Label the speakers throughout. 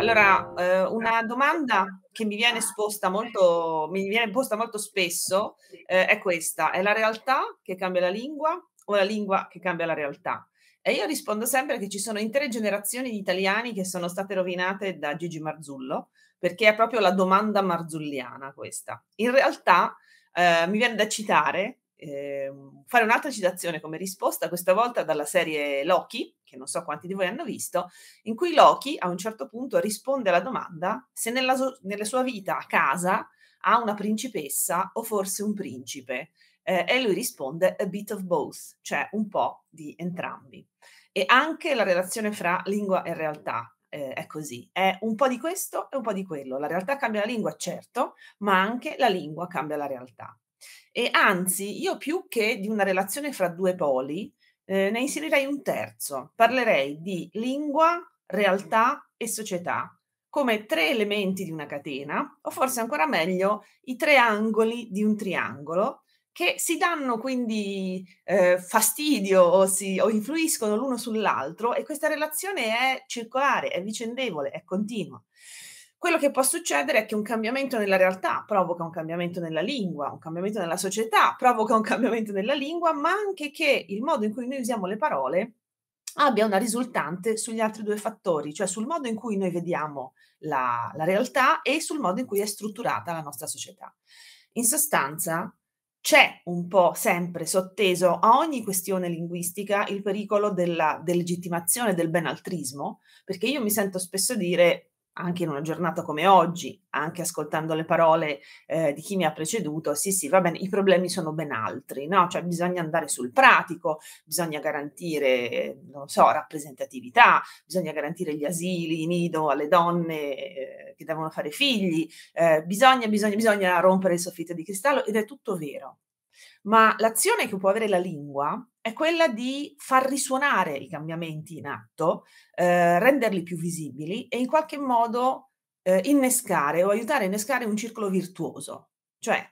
Speaker 1: Allora, eh, una domanda che mi viene, molto, mi viene posta molto spesso eh, è questa, è la realtà che cambia la lingua o la lingua che cambia la realtà? E io rispondo sempre che ci sono intere generazioni di italiani che sono state rovinate da Gigi Marzullo, perché è proprio la domanda marzulliana questa. In realtà eh, mi viene da citare eh, fare un'altra citazione come risposta, questa volta dalla serie Loki, che non so quanti di voi hanno visto, in cui Loki a un certo punto risponde alla domanda se nella, so- nella sua vita a casa ha una principessa o forse un principe. Eh, e lui risponde a bit of both, cioè un po' di entrambi. E anche la relazione fra lingua e realtà eh, è così, è un po' di questo e un po' di quello. La realtà cambia la lingua, certo, ma anche la lingua cambia la realtà. E anzi, io più che di una relazione fra due poli, eh, ne inserirei un terzo. Parlerei di lingua, realtà e società come tre elementi di una catena, o forse ancora meglio, i tre angoli di un triangolo, che si danno quindi eh, fastidio o, si, o influiscono l'uno sull'altro e questa relazione è circolare, è vicendevole, è continua. Quello che può succedere è che un cambiamento nella realtà provoca un cambiamento nella lingua, un cambiamento nella società provoca un cambiamento nella lingua, ma anche che il modo in cui noi usiamo le parole abbia una risultante sugli altri due fattori, cioè sul modo in cui noi vediamo la, la realtà e sul modo in cui è strutturata la nostra società. In sostanza, c'è un po' sempre sotteso a ogni questione linguistica il pericolo della delegittimazione del benaltrismo, perché io mi sento spesso dire anche in una giornata come oggi, anche ascoltando le parole eh, di chi mi ha preceduto, sì, sì, va bene, i problemi sono ben altri, no? Cioè bisogna andare sul pratico, bisogna garantire, non so, rappresentatività, bisogna garantire gli asili, i nido alle donne eh, che devono fare figli, eh, bisogna, bisogna, bisogna rompere il soffitto di cristallo ed è tutto vero ma l'azione che può avere la lingua è quella di far risuonare i cambiamenti in atto, eh, renderli più visibili e in qualche modo eh, innescare o aiutare a innescare un circolo virtuoso. Cioè,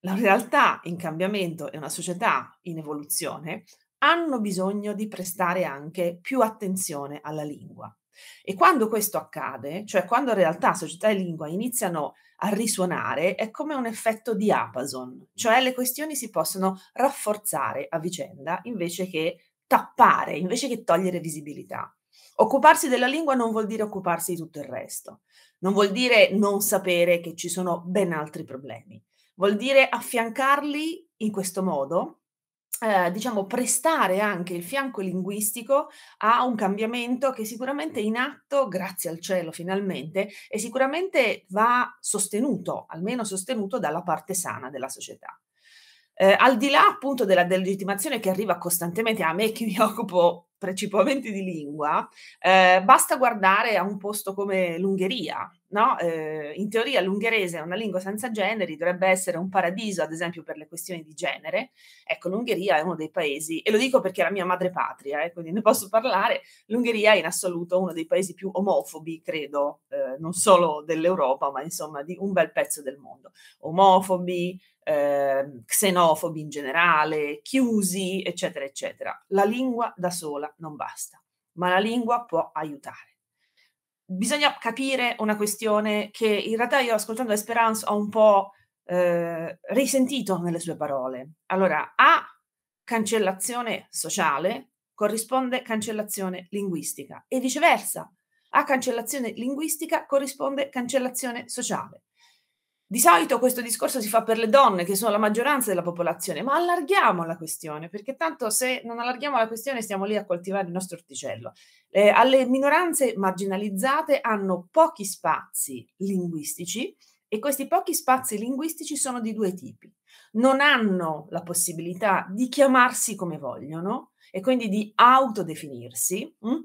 Speaker 1: la realtà in cambiamento e una società in evoluzione hanno bisogno di prestare anche più attenzione alla lingua. E quando questo accade, cioè quando in realtà società e lingua iniziano a risuonare, è come un effetto di apason, cioè le questioni si possono rafforzare a vicenda invece che tappare, invece che togliere visibilità. Occuparsi della lingua non vuol dire occuparsi di tutto il resto, non vuol dire non sapere che ci sono ben altri problemi, vuol dire affiancarli in questo modo eh, diciamo, prestare anche il fianco linguistico a un cambiamento che sicuramente è in atto, grazie al cielo finalmente, e sicuramente va sostenuto, almeno sostenuto dalla parte sana della società. Eh, al di là appunto della delegittimazione che arriva costantemente a me che mi occupo principalmente di lingua, eh, basta guardare a un posto come l'Ungheria. No? Eh, in teoria l'ungherese è una lingua senza generi, dovrebbe essere un paradiso, ad esempio, per le questioni di genere. Ecco, l'Ungheria è uno dei paesi, e lo dico perché è la mia madre patria, eh, quindi ne posso parlare. L'Ungheria è in assoluto uno dei paesi più omofobi, credo, eh, non solo dell'Europa, ma insomma di un bel pezzo del mondo. Omofobi, eh, xenofobi in generale, chiusi, eccetera, eccetera. La lingua da sola non basta, ma la lingua può aiutare. Bisogna capire una questione che in realtà io ascoltando Esperance ho un po' eh, risentito nelle sue parole. Allora, A, cancellazione sociale corrisponde cancellazione linguistica e viceversa. A cancellazione linguistica corrisponde cancellazione sociale. Di solito questo discorso si fa per le donne, che sono la maggioranza della popolazione, ma allarghiamo la questione, perché tanto se non allarghiamo la questione stiamo lì a coltivare il nostro orticello. Eh, alle minoranze marginalizzate hanno pochi spazi linguistici e questi pochi spazi linguistici sono di due tipi. Non hanno la possibilità di chiamarsi come vogliono e quindi di autodefinirsi. Mh? Hm?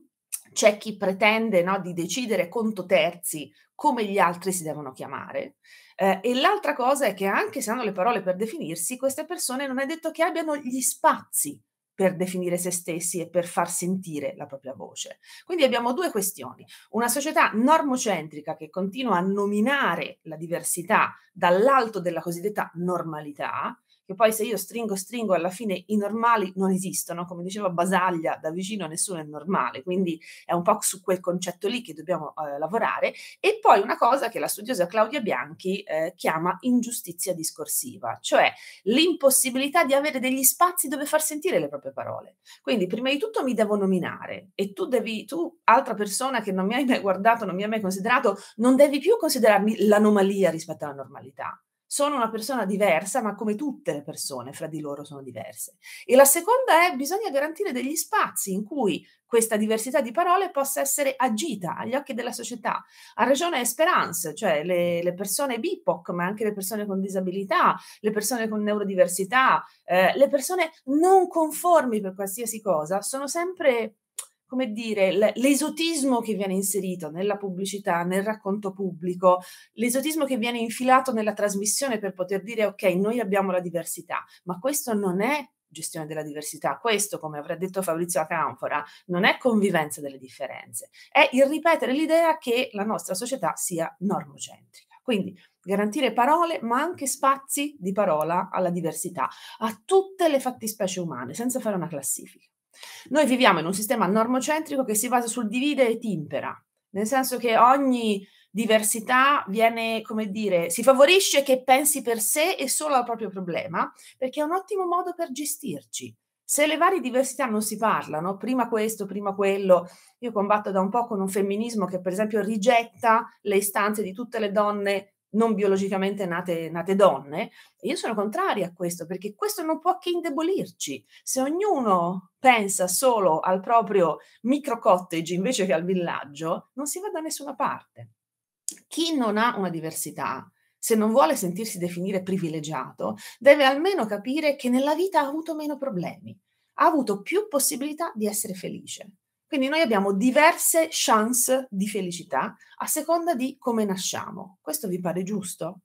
Speaker 1: c'è chi pretende no, di decidere conto terzi come gli altri si devono chiamare. Eh, e l'altra cosa è che anche se hanno le parole per definirsi, queste persone non è detto che abbiano gli spazi per definire se stessi e per far sentire la propria voce. Quindi abbiamo due questioni. Una società normocentrica che continua a nominare la diversità dall'alto della cosiddetta normalità che poi se io stringo, stringo, alla fine i normali non esistono, come diceva Basaglia, da vicino nessuno è normale, quindi è un po' su quel concetto lì che dobbiamo eh, lavorare. E poi una cosa che la studiosa Claudia Bianchi eh, chiama ingiustizia discorsiva, cioè l'impossibilità di avere degli spazi dove far sentire le proprie parole. Quindi prima di tutto mi devo nominare e tu devi, tu altra persona che non mi hai mai guardato, non mi hai mai considerato, non devi più considerarmi l'anomalia rispetto alla normalità sono una persona diversa, ma come tutte le persone fra di loro sono diverse. E la seconda è bisogna garantire degli spazi in cui questa diversità di parole possa essere agita agli occhi della società. Ha ragione Esperance, cioè le, le persone BIPOC, ma anche le persone con disabilità, le persone con neurodiversità, eh, le persone non conformi per qualsiasi cosa, sono sempre come dire, l'esotismo che viene inserito nella pubblicità, nel racconto pubblico, l'esotismo che viene infilato nella trasmissione per poter dire ok, noi abbiamo la diversità, ma questo non è gestione della diversità. Questo, come avrà detto Fabrizio Acanfora, non è convivenza delle differenze, è il ripetere l'idea che la nostra società sia normocentrica. Quindi garantire parole, ma anche spazi di parola alla diversità, a tutte le fattispecie umane, senza fare una classifica. Noi viviamo in un sistema normocentrico che si basa sul divide e timpera, nel senso che ogni diversità viene, come dire, si favorisce che pensi per sé e solo al proprio problema, perché è un ottimo modo per gestirci. Se le varie diversità non si parlano, prima questo, prima quello, io combatto da un po' con un femminismo che per esempio rigetta le istanze di tutte le donne non biologicamente nate, nate donne. io sono contraria a questo perché questo non può che indebolirci. Se ognuno pensa solo al proprio micro cottage invece che al villaggio, non si va da nessuna parte. Chi non ha una diversità, se non vuole sentirsi definire privilegiato, deve almeno capire che nella vita ha avuto meno problemi, ha avuto più possibilità di essere felice. Quindi noi abbiamo diverse chance di felicità a seconda di come nasciamo. Questo vi pare giusto?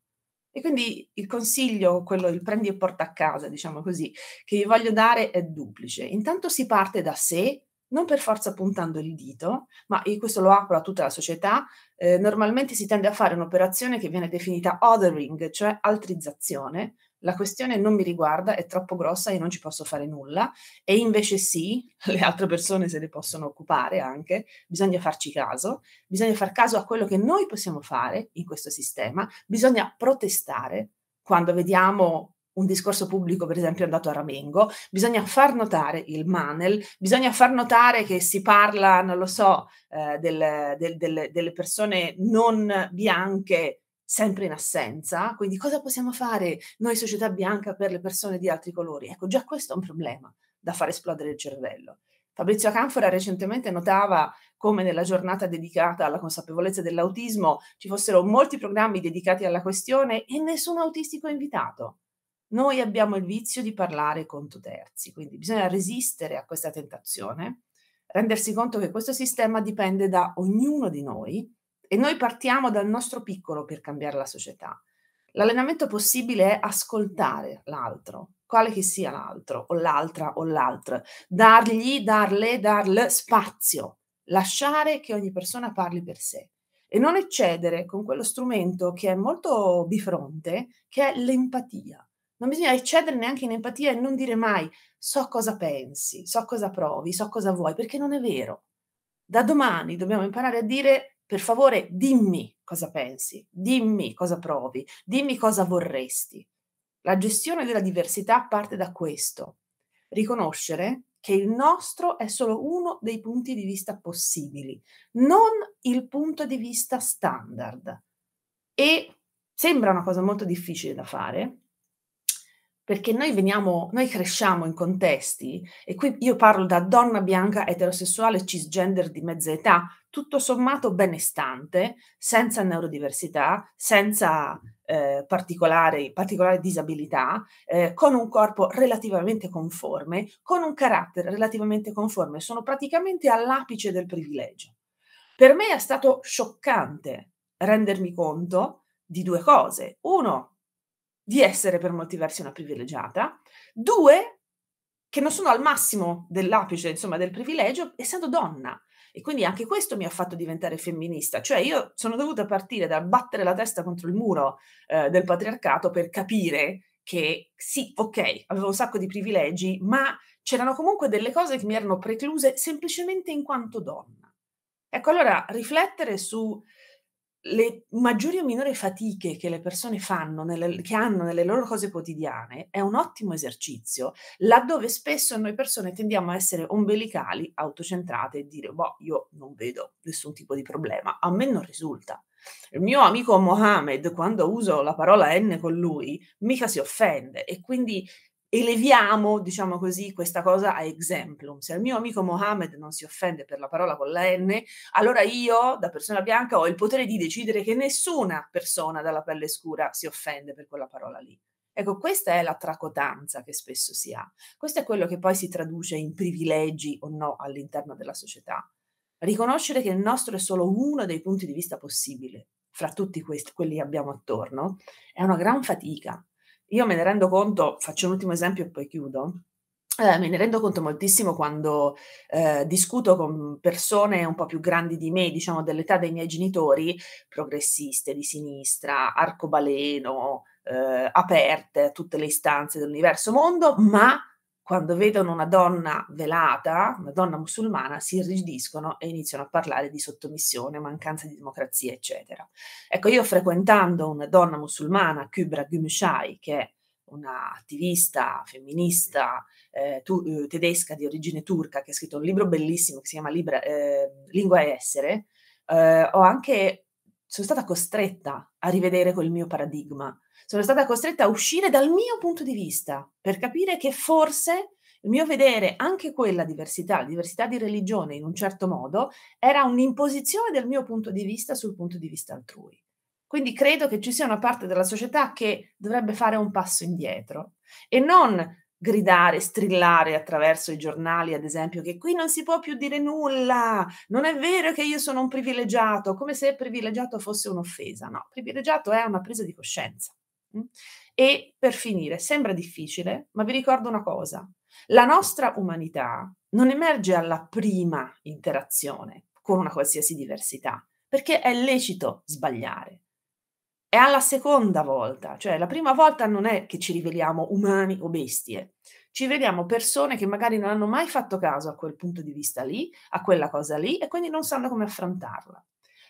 Speaker 1: E quindi il consiglio, quello il prendi e porta a casa, diciamo così, che vi voglio dare è duplice. Intanto si parte da sé, non per forza puntando il dito, ma questo lo apro a tutta la società, eh, normalmente si tende a fare un'operazione che viene definita othering, cioè altrizzazione, la questione non mi riguarda, è troppo grossa, e non ci posso fare nulla, e invece sì, le altre persone se ne possono occupare anche, bisogna farci caso, bisogna far caso a quello che noi possiamo fare in questo sistema, bisogna protestare quando vediamo un discorso pubblico, per esempio, andato a Ramengo, bisogna far notare il manel, bisogna far notare che si parla, non lo so, eh, del, del, del, delle persone non bianche sempre in assenza, quindi cosa possiamo fare noi società bianca per le persone di altri colori? Ecco, già questo è un problema da far esplodere il cervello. Fabrizio Canfora recentemente notava come nella giornata dedicata alla consapevolezza dell'autismo ci fossero molti programmi dedicati alla questione e nessun autistico invitato. Noi abbiamo il vizio di parlare contro terzi, quindi bisogna resistere a questa tentazione, rendersi conto che questo sistema dipende da ognuno di noi e noi partiamo dal nostro piccolo per cambiare la società. L'allenamento possibile è ascoltare l'altro, quale che sia l'altro, o l'altra o l'altra, dargli, darle, darle spazio, lasciare che ogni persona parli per sé e non eccedere con quello strumento che è molto bifronte, che è l'empatia. Non bisogna eccedere neanche in empatia e non dire mai so cosa pensi, so cosa provi, so cosa vuoi, perché non è vero. Da domani dobbiamo imparare a dire per favore dimmi cosa pensi, dimmi cosa provi, dimmi cosa vorresti. La gestione della diversità parte da questo, riconoscere che il nostro è solo uno dei punti di vista possibili, non il punto di vista standard. E sembra una cosa molto difficile da fare, perché noi veniamo, noi cresciamo in contesti, e qui io parlo da donna bianca eterosessuale cisgender di mezza età, tutto sommato benestante, senza neurodiversità, senza eh, particolari, particolari, disabilità, eh, con un corpo relativamente conforme, con un carattere relativamente conforme, sono praticamente all'apice del privilegio. Per me è stato scioccante rendermi conto di due cose. Uno, di essere per molti versi una privilegiata, due, che non sono al massimo dell'apice, insomma, del privilegio, essendo donna. E quindi anche questo mi ha fatto diventare femminista, cioè io sono dovuta partire dal battere la testa contro il muro eh, del patriarcato per capire che sì, ok, avevo un sacco di privilegi, ma c'erano comunque delle cose che mi erano precluse semplicemente in quanto donna. Ecco, allora riflettere su le maggiori o minori fatiche che le persone fanno, nelle, che hanno nelle loro cose quotidiane, è un ottimo esercizio, laddove spesso noi persone tendiamo a essere ombelicali, autocentrate e dire, boh, io non vedo nessun tipo di problema, a me non risulta. Il mio amico Mohamed, quando uso la parola N con lui, mica si offende e quindi eleviamo, diciamo così, questa cosa a exemplum. Se il mio amico Mohammed non si offende per la parola con la N, allora io, da persona bianca, ho il potere di decidere che nessuna persona dalla pelle scura si offende per quella parola lì. Ecco, questa è la tracotanza che spesso si ha. Questo è quello che poi si traduce in privilegi o no all'interno della società. Riconoscere che il nostro è solo uno dei punti di vista possibili, fra tutti questi, quelli che abbiamo attorno, è una gran fatica, io me ne rendo conto, faccio un ultimo esempio e poi chiudo. Eh, me ne rendo conto moltissimo quando eh, discuto con persone un po' più grandi di me, diciamo dell'età dei miei genitori, progressiste, di sinistra, arcobaleno, eh, aperte a tutte le istanze dell'universo mondo, ma quando vedono una donna velata, una donna musulmana, si irrigidiscono e iniziano a parlare di sottomissione, mancanza di democrazia, eccetera. Ecco, io frequentando una donna musulmana, Kubra Gümüşay, che è una attivista femminista eh, tu, eh, tedesca di origine turca, che ha scritto un libro bellissimo che si chiama Libra, eh, Lingua e Essere, eh, ho anche sono stata costretta a rivedere quel mio paradigma, sono stata costretta a uscire dal mio punto di vista per capire che forse il mio vedere anche quella diversità, diversità di religione in un certo modo, era un'imposizione del mio punto di vista sul punto di vista altrui. Quindi credo che ci sia una parte della società che dovrebbe fare un passo indietro e non gridare, strillare attraverso i giornali, ad esempio, che qui non si può più dire nulla, non è vero che io sono un privilegiato, come se privilegiato fosse un'offesa. No, privilegiato è una presa di coscienza. Mm. E per finire, sembra difficile, ma vi ricordo una cosa, la nostra umanità non emerge alla prima interazione con una qualsiasi diversità, perché è lecito sbagliare. È alla seconda volta, cioè la prima volta non è che ci riveliamo umani o bestie, ci vediamo persone che magari non hanno mai fatto caso a quel punto di vista lì, a quella cosa lì, e quindi non sanno come affrontarla.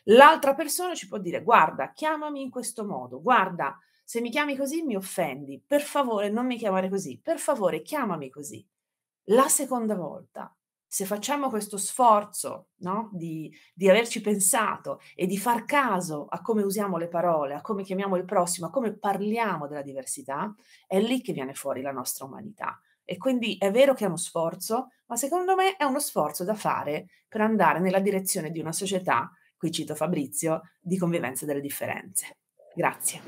Speaker 1: L'altra persona ci può dire: Guarda, chiamami in questo modo, guarda, se mi chiami così mi offendi, per favore non mi chiamare così, per favore chiamami così. La seconda volta se facciamo questo sforzo no? di, di, averci pensato e di far caso a come usiamo le parole, a come chiamiamo il prossimo, a come parliamo della diversità, è lì che viene fuori la nostra umanità. E quindi è vero che è uno sforzo, ma secondo me è uno sforzo da fare per andare nella direzione di una società, qui cito Fabrizio, di convivenza delle differenze. Grazie.